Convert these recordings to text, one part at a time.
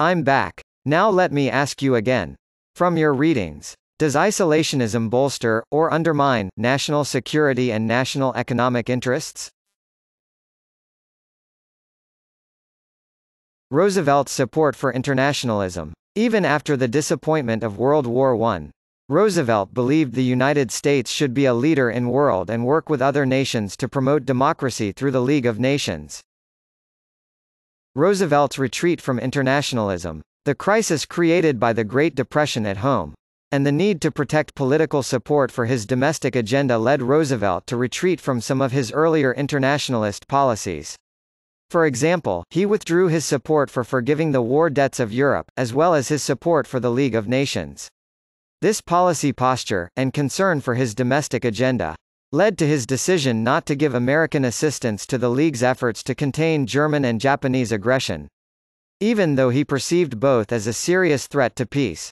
I'm back. Now let me ask you again. From your readings, does isolationism bolster, or undermine, national security and national economic interests? Roosevelt's support for internationalism. Even after the disappointment of World War I, Roosevelt believed the United States should be a leader in world and work with other nations to promote democracy through the League of Nations. Roosevelt's retreat from internationalism, the crisis created by the Great Depression at home, and the need to protect political support for his domestic agenda led Roosevelt to retreat from some of his earlier internationalist policies. For example, he withdrew his support for forgiving the war debts of Europe, as well as his support for the League of Nations. This policy posture, and concern for his domestic agenda, led to his decision not to give American assistance to the League's efforts to contain German and Japanese aggression. Even though he perceived both as a serious threat to peace.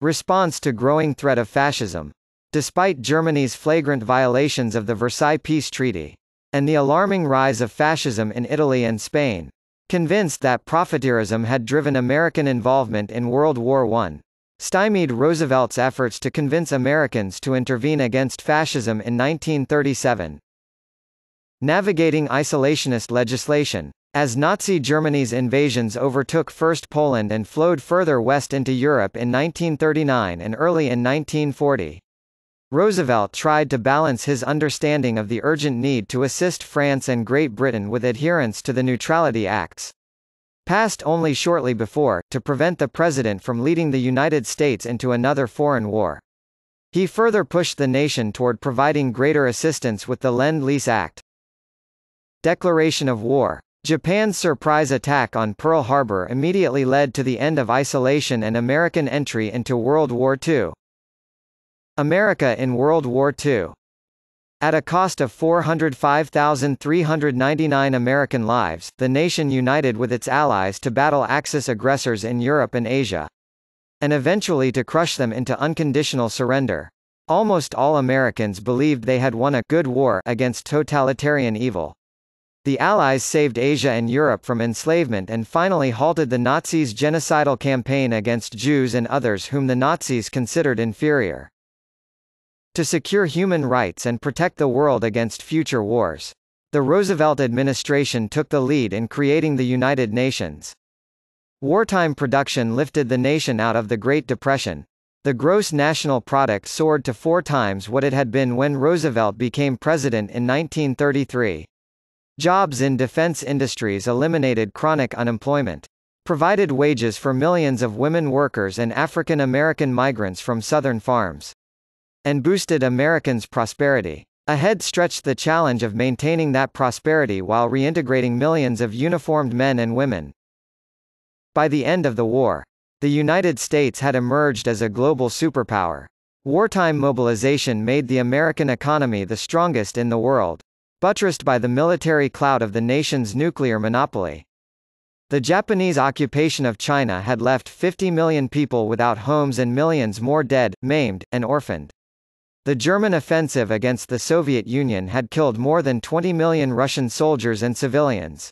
Response to growing threat of fascism. Despite Germany's flagrant violations of the Versailles Peace Treaty, and the alarming rise of fascism in Italy and Spain, convinced that profiteerism had driven American involvement in World War I, stymied Roosevelt's efforts to convince Americans to intervene against fascism in 1937. Navigating isolationist legislation. As Nazi Germany's invasions overtook first Poland and flowed further west into Europe in 1939 and early in 1940, Roosevelt tried to balance his understanding of the urgent need to assist France and Great Britain with adherence to the Neutrality Acts, passed only shortly before, to prevent the president from leading the United States into another foreign war. He further pushed the nation toward providing greater assistance with the Lend-Lease Act. Declaration of War Japan's surprise attack on Pearl Harbor immediately led to the end of isolation and American entry into World War II. America in World War II at a cost of 405,399 American lives, the nation united with its allies to battle Axis aggressors in Europe and Asia. And eventually to crush them into unconditional surrender. Almost all Americans believed they had won a good war against totalitarian evil. The Allies saved Asia and Europe from enslavement and finally halted the Nazis' genocidal campaign against Jews and others whom the Nazis considered inferior to secure human rights and protect the world against future wars. The Roosevelt administration took the lead in creating the United Nations. Wartime production lifted the nation out of the Great Depression. The gross national product soared to four times what it had been when Roosevelt became president in 1933. Jobs in defense industries eliminated chronic unemployment. Provided wages for millions of women workers and African American migrants from southern farms and boosted Americans' prosperity. Ahead stretched the challenge of maintaining that prosperity while reintegrating millions of uniformed men and women. By the end of the war, the United States had emerged as a global superpower. Wartime mobilization made the American economy the strongest in the world, buttressed by the military clout of the nation's nuclear monopoly. The Japanese occupation of China had left 50 million people without homes and millions more dead, maimed, and orphaned. The German offensive against the Soviet Union had killed more than 20 million Russian soldiers and civilians.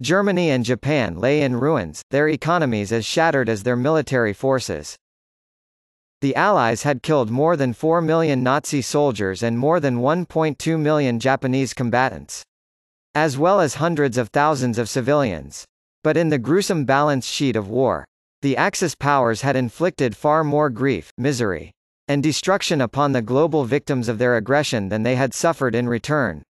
Germany and Japan lay in ruins, their economies as shattered as their military forces. The Allies had killed more than 4 million Nazi soldiers and more than 1.2 million Japanese combatants. As well as hundreds of thousands of civilians. But in the gruesome balance sheet of war, the Axis powers had inflicted far more grief, misery, and destruction upon the global victims of their aggression than they had suffered in return.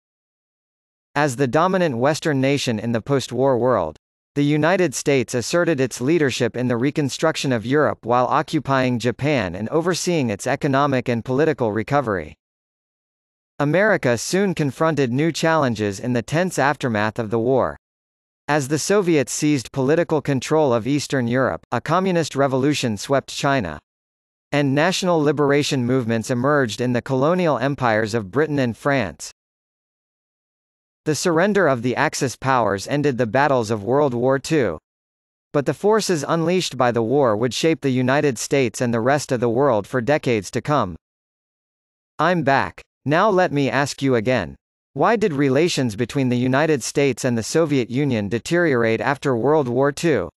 As the dominant Western nation in the post-war world, the United States asserted its leadership in the reconstruction of Europe while occupying Japan and overseeing its economic and political recovery. America soon confronted new challenges in the tense aftermath of the war. As the Soviets seized political control of Eastern Europe, a communist revolution swept China and national liberation movements emerged in the colonial empires of Britain and France. The surrender of the Axis powers ended the battles of World War II. But the forces unleashed by the war would shape the United States and the rest of the world for decades to come. I'm back. Now let me ask you again. Why did relations between the United States and the Soviet Union deteriorate after World War II?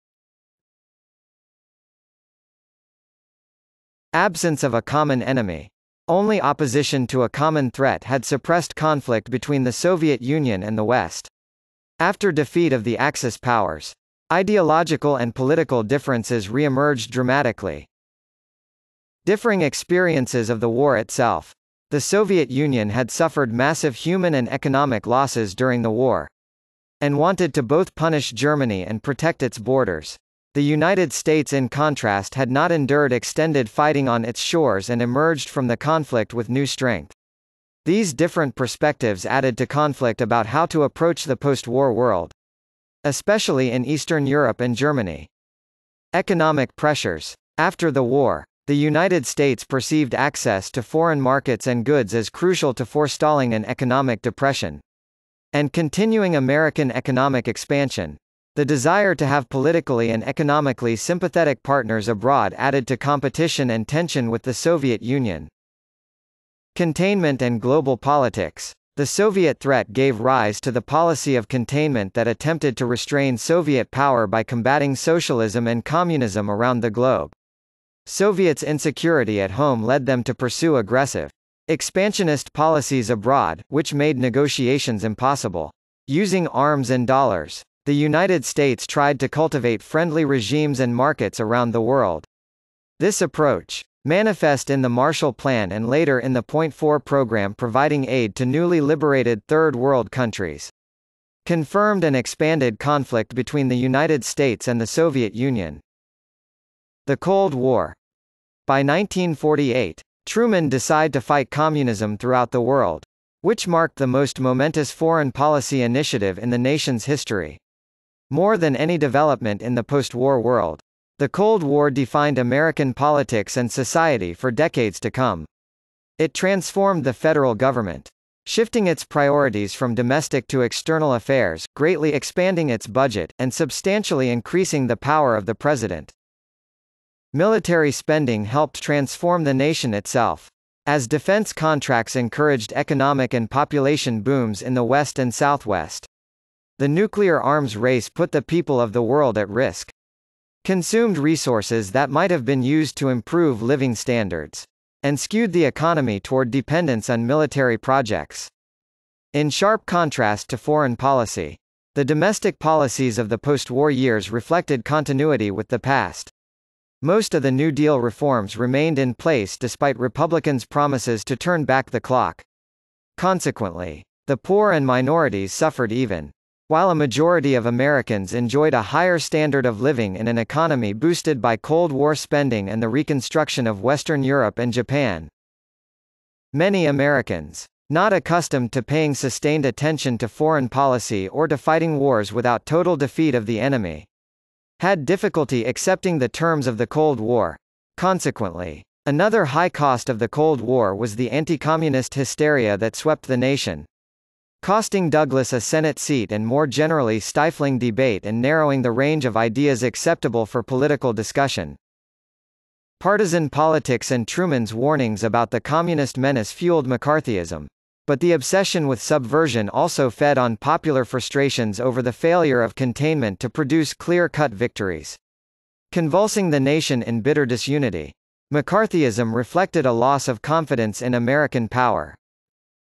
Absence of a common enemy. Only opposition to a common threat had suppressed conflict between the Soviet Union and the West. After defeat of the Axis powers, ideological and political differences reemerged dramatically. Differing experiences of the war itself. The Soviet Union had suffered massive human and economic losses during the war and wanted to both punish Germany and protect its borders. The United States in contrast had not endured extended fighting on its shores and emerged from the conflict with new strength. These different perspectives added to conflict about how to approach the post-war world. Especially in Eastern Europe and Germany. Economic pressures. After the war, the United States perceived access to foreign markets and goods as crucial to forestalling an economic depression. And continuing American economic expansion, the desire to have politically and economically sympathetic partners abroad added to competition and tension with the Soviet Union. Containment and global politics. The Soviet threat gave rise to the policy of containment that attempted to restrain Soviet power by combating socialism and communism around the globe. Soviets' insecurity at home led them to pursue aggressive, expansionist policies abroad, which made negotiations impossible. Using arms and dollars. The United States tried to cultivate friendly regimes and markets around the world. This approach, manifest in the Marshall Plan and later in the Point 4 program providing aid to newly liberated Third World countries, confirmed and expanded conflict between the United States and the Soviet Union. The Cold War. By 1948, Truman decided to fight communism throughout the world, which marked the most momentous foreign policy initiative in the nation's history. More than any development in the post-war world. The Cold War defined American politics and society for decades to come. It transformed the federal government. Shifting its priorities from domestic to external affairs, greatly expanding its budget, and substantially increasing the power of the president. Military spending helped transform the nation itself. As defense contracts encouraged economic and population booms in the West and Southwest. The nuclear arms race put the people of the world at risk. Consumed resources that might have been used to improve living standards. And skewed the economy toward dependence on military projects. In sharp contrast to foreign policy, the domestic policies of the post-war years reflected continuity with the past. Most of the New Deal reforms remained in place despite Republicans' promises to turn back the clock. Consequently, the poor and minorities suffered even while a majority of Americans enjoyed a higher standard of living in an economy boosted by Cold War spending and the reconstruction of Western Europe and Japan, many Americans, not accustomed to paying sustained attention to foreign policy or to fighting wars without total defeat of the enemy, had difficulty accepting the terms of the Cold War. Consequently, another high cost of the Cold War was the anti-communist hysteria that swept the nation, costing Douglas a Senate seat and more generally stifling debate and narrowing the range of ideas acceptable for political discussion. Partisan politics and Truman's warnings about the communist menace fueled McCarthyism. But the obsession with subversion also fed on popular frustrations over the failure of containment to produce clear-cut victories. Convulsing the nation in bitter disunity. McCarthyism reflected a loss of confidence in American power.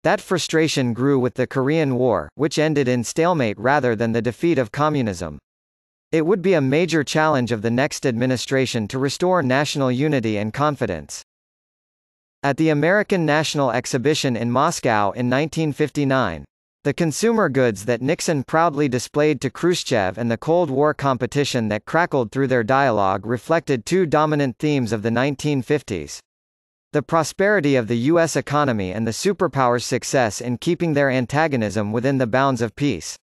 That frustration grew with the Korean War, which ended in stalemate rather than the defeat of communism. It would be a major challenge of the next administration to restore national unity and confidence. At the American National Exhibition in Moscow in 1959, the consumer goods that Nixon proudly displayed to Khrushchev and the Cold War competition that crackled through their dialogue reflected two dominant themes of the 1950s. The prosperity of the U.S. economy and the superpower's success in keeping their antagonism within the bounds of peace.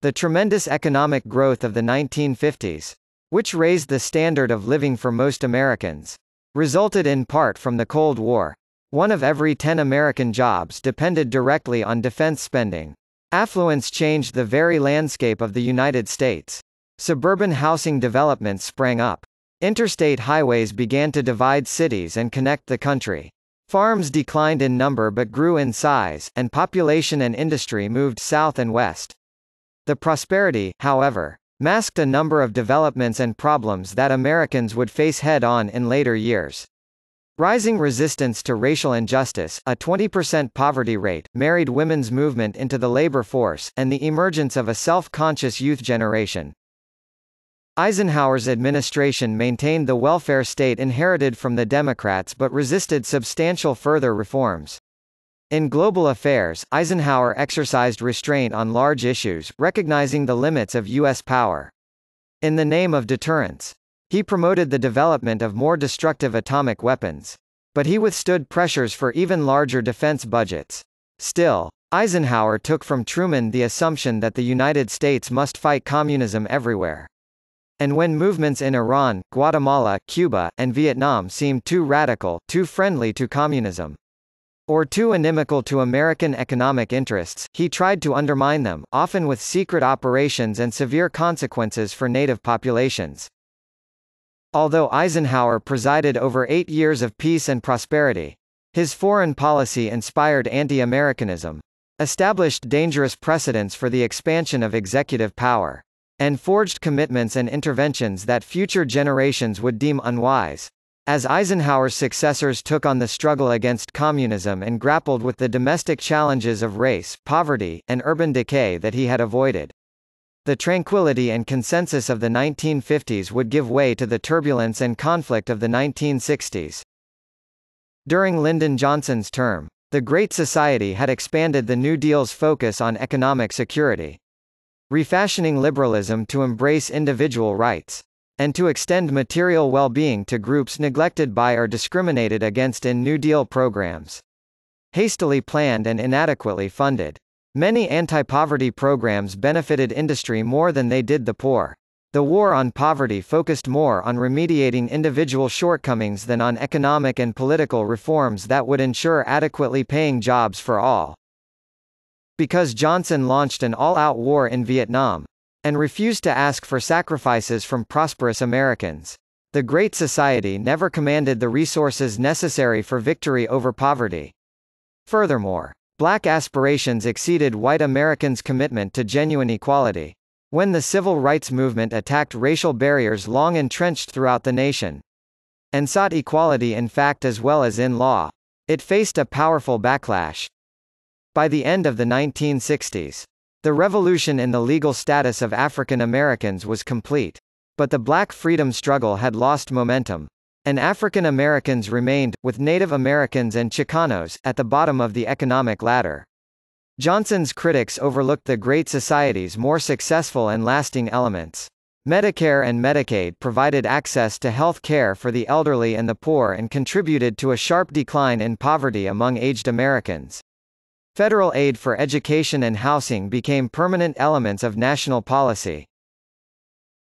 The tremendous economic growth of the 1950s, which raised the standard of living for most Americans, resulted in part from the Cold War. One of every 10 American jobs depended directly on defense spending. Affluence changed the very landscape of the United States. Suburban housing developments sprang up. Interstate highways began to divide cities and connect the country. Farms declined in number but grew in size, and population and industry moved south and west. The prosperity, however, masked a number of developments and problems that Americans would face head-on in later years. Rising resistance to racial injustice, a 20% poverty rate, married women's movement into the labor force, and the emergence of a self-conscious youth generation. Eisenhower's administration maintained the welfare state inherited from the Democrats but resisted substantial further reforms. In global affairs, Eisenhower exercised restraint on large issues, recognizing the limits of U.S. power. In the name of deterrence, he promoted the development of more destructive atomic weapons. But he withstood pressures for even larger defense budgets. Still, Eisenhower took from Truman the assumption that the United States must fight communism everywhere. And when movements in Iran, Guatemala, Cuba, and Vietnam seemed too radical, too friendly to communism, or too inimical to American economic interests, he tried to undermine them, often with secret operations and severe consequences for native populations. Although Eisenhower presided over eight years of peace and prosperity, his foreign policy inspired anti-Americanism, established dangerous precedents for the expansion of executive power and forged commitments and interventions that future generations would deem unwise. As Eisenhower's successors took on the struggle against communism and grappled with the domestic challenges of race, poverty, and urban decay that he had avoided. The tranquility and consensus of the 1950s would give way to the turbulence and conflict of the 1960s. During Lyndon Johnson's term, the Great Society had expanded the New Deal's focus on economic security refashioning liberalism to embrace individual rights and to extend material well-being to groups neglected by or discriminated against in New Deal programs. Hastily planned and inadequately funded. Many anti-poverty programs benefited industry more than they did the poor. The war on poverty focused more on remediating individual shortcomings than on economic and political reforms that would ensure adequately paying jobs for all because Johnson launched an all-out war in Vietnam and refused to ask for sacrifices from prosperous Americans. The Great Society never commanded the resources necessary for victory over poverty. Furthermore, black aspirations exceeded white Americans' commitment to genuine equality. When the civil rights movement attacked racial barriers long entrenched throughout the nation and sought equality in fact as well as in law, it faced a powerful backlash by the end of the 1960s. The revolution in the legal status of African Americans was complete. But the black freedom struggle had lost momentum. And African Americans remained, with Native Americans and Chicanos, at the bottom of the economic ladder. Johnson's critics overlooked the Great Society's more successful and lasting elements. Medicare and Medicaid provided access to health care for the elderly and the poor and contributed to a sharp decline in poverty among aged Americans. Federal aid for education and housing became permanent elements of national policy.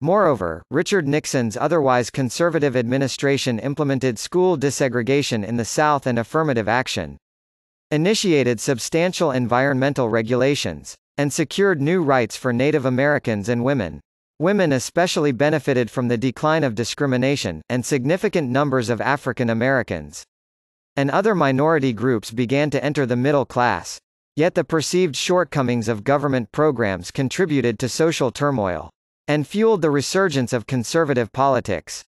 Moreover, Richard Nixon's otherwise conservative administration implemented school desegregation in the South and affirmative action, initiated substantial environmental regulations, and secured new rights for Native Americans and women. Women especially benefited from the decline of discrimination, and significant numbers of African Americans and other minority groups began to enter the middle class. Yet the perceived shortcomings of government programs contributed to social turmoil and fueled the resurgence of conservative politics.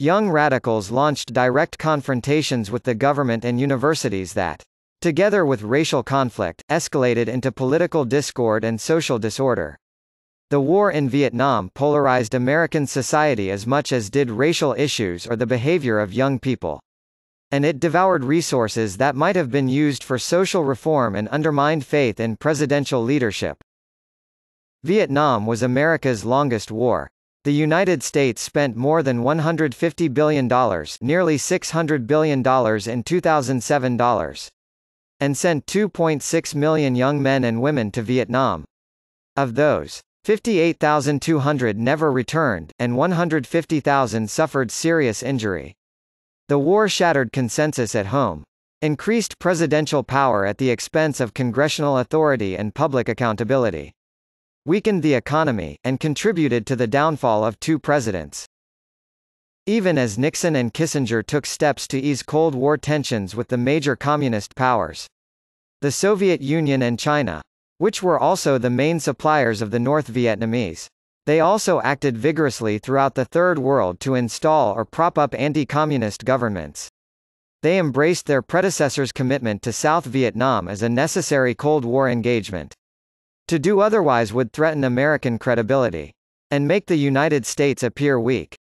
Young radicals launched direct confrontations with the government and universities that, together with racial conflict, escalated into political discord and social disorder. The war in Vietnam polarized American society as much as did racial issues or the behavior of young people. And it devoured resources that might have been used for social reform and undermined faith in presidential leadership. Vietnam was America's longest war. The United States spent more than $150 billion nearly $600 billion in 2007 dollars. And sent 2.6 million young men and women to Vietnam. Of those, 58,200 never returned, and 150,000 suffered serious injury. The war shattered consensus at home. Increased presidential power at the expense of congressional authority and public accountability. Weakened the economy, and contributed to the downfall of two presidents. Even as Nixon and Kissinger took steps to ease Cold War tensions with the major communist powers, the Soviet Union and China, which were also the main suppliers of the North Vietnamese, they also acted vigorously throughout the Third World to install or prop up anti-communist governments. They embraced their predecessors' commitment to South Vietnam as a necessary Cold War engagement. To do otherwise would threaten American credibility. And make the United States appear weak.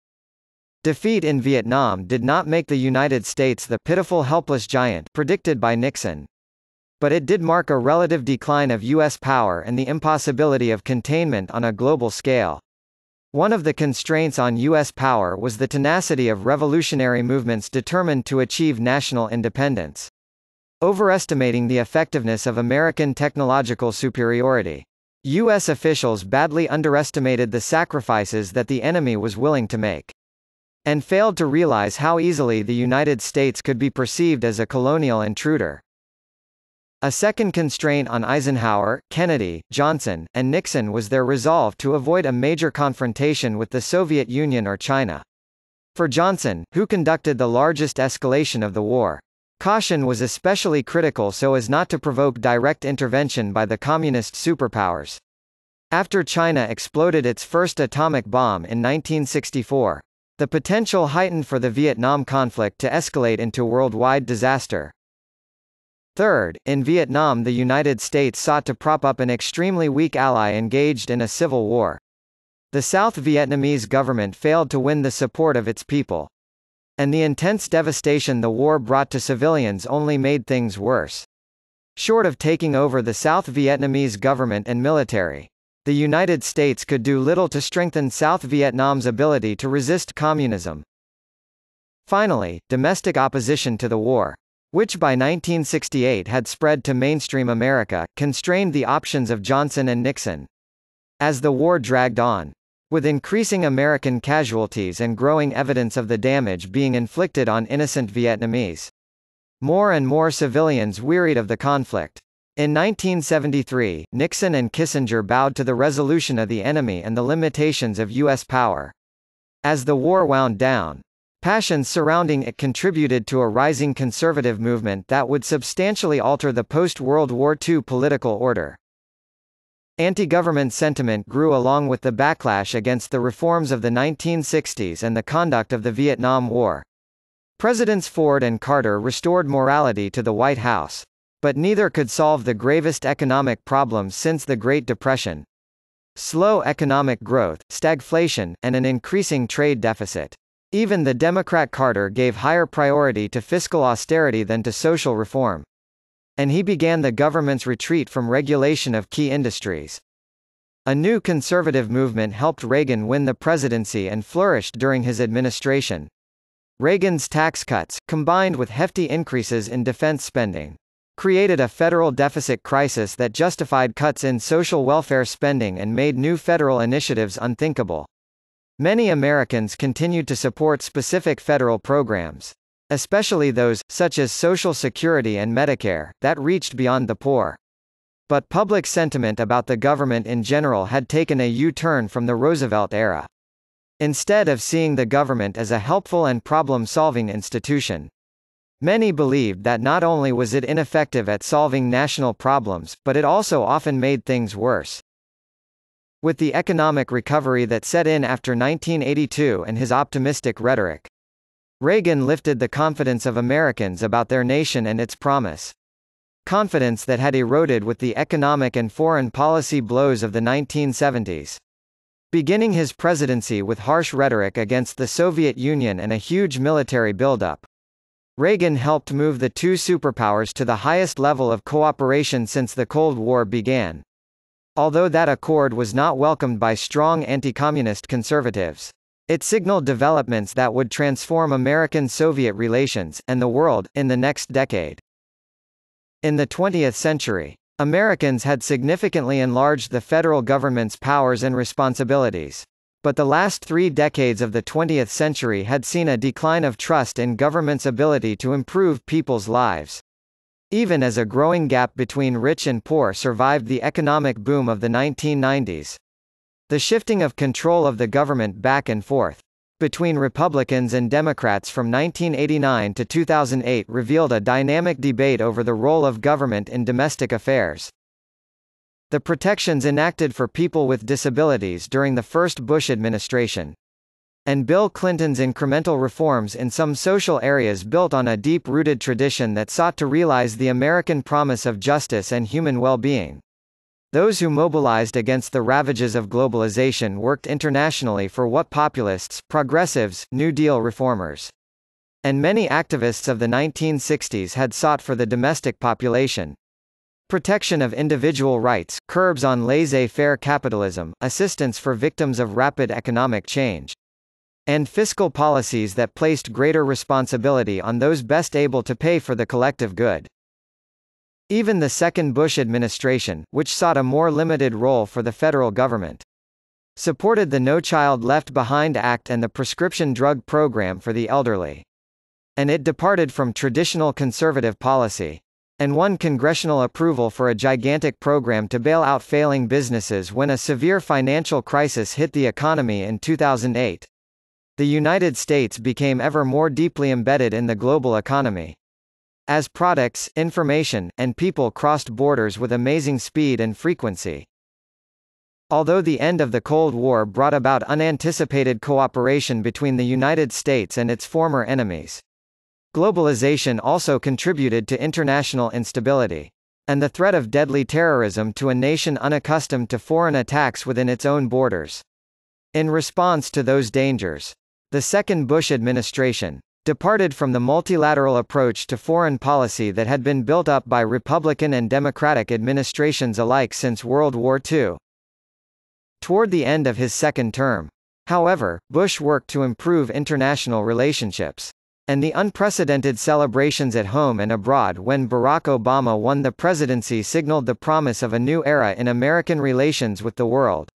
Defeat in Vietnam did not make the United States the pitiful helpless giant predicted by Nixon. But it did mark a relative decline of U.S. power and the impossibility of containment on a global scale. One of the constraints on U.S. power was the tenacity of revolutionary movements determined to achieve national independence. Overestimating the effectiveness of American technological superiority. U.S. officials badly underestimated the sacrifices that the enemy was willing to make. And failed to realize how easily the United States could be perceived as a colonial intruder. A second constraint on Eisenhower, Kennedy, Johnson, and Nixon was their resolve to avoid a major confrontation with the Soviet Union or China. For Johnson, who conducted the largest escalation of the war, caution was especially critical so as not to provoke direct intervention by the communist superpowers. After China exploded its first atomic bomb in 1964, the potential heightened for the Vietnam conflict to escalate into worldwide disaster. Third, in Vietnam the United States sought to prop up an extremely weak ally engaged in a civil war. The South Vietnamese government failed to win the support of its people. And the intense devastation the war brought to civilians only made things worse. Short of taking over the South Vietnamese government and military, the United States could do little to strengthen South Vietnam's ability to resist communism. Finally, domestic opposition to the war which by 1968 had spread to mainstream America, constrained the options of Johnson and Nixon. As the war dragged on, with increasing American casualties and growing evidence of the damage being inflicted on innocent Vietnamese, more and more civilians wearied of the conflict. In 1973, Nixon and Kissinger bowed to the resolution of the enemy and the limitations of U.S. power. As the war wound down, Passions surrounding it contributed to a rising conservative movement that would substantially alter the post-World War II political order. Anti-government sentiment grew along with the backlash against the reforms of the 1960s and the conduct of the Vietnam War. Presidents Ford and Carter restored morality to the White House. But neither could solve the gravest economic problems since the Great Depression. Slow economic growth, stagflation, and an increasing trade deficit. Even the Democrat Carter gave higher priority to fiscal austerity than to social reform. And he began the government's retreat from regulation of key industries. A new conservative movement helped Reagan win the presidency and flourished during his administration. Reagan's tax cuts, combined with hefty increases in defense spending, created a federal deficit crisis that justified cuts in social welfare spending and made new federal initiatives unthinkable. Many Americans continued to support specific federal programs. Especially those, such as Social Security and Medicare, that reached beyond the poor. But public sentiment about the government in general had taken a U-turn from the Roosevelt era. Instead of seeing the government as a helpful and problem-solving institution, Many believed that not only was it ineffective at solving national problems, but it also often made things worse. With the economic recovery that set in after 1982 and his optimistic rhetoric, Reagan lifted the confidence of Americans about their nation and its promise. Confidence that had eroded with the economic and foreign policy blows of the 1970s. Beginning his presidency with harsh rhetoric against the Soviet Union and a huge military buildup, Reagan helped move the two superpowers to the highest level of cooperation since the Cold War began although that accord was not welcomed by strong anti-communist conservatives. It signaled developments that would transform American-Soviet relations, and the world, in the next decade. In the 20th century, Americans had significantly enlarged the federal government's powers and responsibilities. But the last three decades of the 20th century had seen a decline of trust in government's ability to improve people's lives. Even as a growing gap between rich and poor survived the economic boom of the 1990s. The shifting of control of the government back and forth between Republicans and Democrats from 1989 to 2008 revealed a dynamic debate over the role of government in domestic affairs. The protections enacted for people with disabilities during the first Bush administration and Bill Clinton's incremental reforms in some social areas built on a deep-rooted tradition that sought to realize the American promise of justice and human well-being. Those who mobilized against the ravages of globalization worked internationally for what populists, progressives, New Deal reformers. And many activists of the 1960s had sought for the domestic population, protection of individual rights, curbs on laissez-faire capitalism, assistance for victims of rapid economic change and fiscal policies that placed greater responsibility on those best able to pay for the collective good. Even the second Bush administration, which sought a more limited role for the federal government, supported the No Child Left Behind Act and the prescription drug program for the elderly. And it departed from traditional conservative policy. And won congressional approval for a gigantic program to bail out failing businesses when a severe financial crisis hit the economy in 2008 the United States became ever more deeply embedded in the global economy. As products, information, and people crossed borders with amazing speed and frequency. Although the end of the Cold War brought about unanticipated cooperation between the United States and its former enemies, globalization also contributed to international instability. And the threat of deadly terrorism to a nation unaccustomed to foreign attacks within its own borders. In response to those dangers, the second Bush administration, departed from the multilateral approach to foreign policy that had been built up by Republican and Democratic administrations alike since World War II. Toward the end of his second term, however, Bush worked to improve international relationships. And the unprecedented celebrations at home and abroad when Barack Obama won the presidency signaled the promise of a new era in American relations with the world.